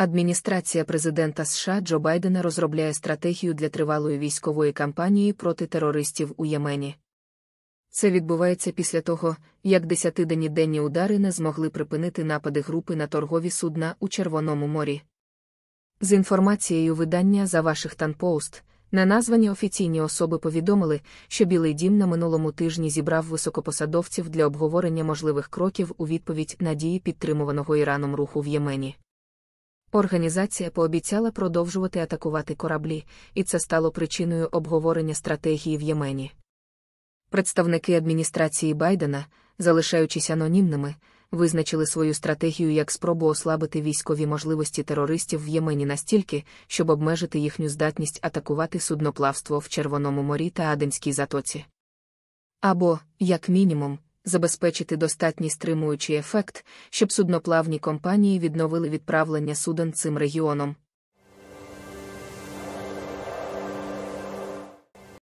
Адміністрація президента США Джо Байдена розробляє стратегію для тривалої військової кампанії проти терористів у Ємені. Це відбувається після того, як десятиденні денні удари не змогли припинити напади групи на торгові судна у Червоному морі. З інформацією видання за Washington Post, неназвані офіційні особи повідомили, що Білий дім на минулому тижні зібрав високопосадовців для обговорення можливих кроків у відповідь на дії підтримуваного Іраном руху в Ємені. Організація пообіцяла продовжувати атакувати кораблі, і це стало причиною обговорення стратегії в Ємені. Представники адміністрації Байдена, залишаючись анонімними, визначили свою стратегію як спробу ослабити військові можливості терористів в Ємені настільки, щоб обмежити їхню здатність атакувати судноплавство в Червоному морі та Аденській затоці. Або, як мінімум, забезпечити достатній стримуючий ефект, щоб судноплавні компанії відновили відправлення суден цим регіоном,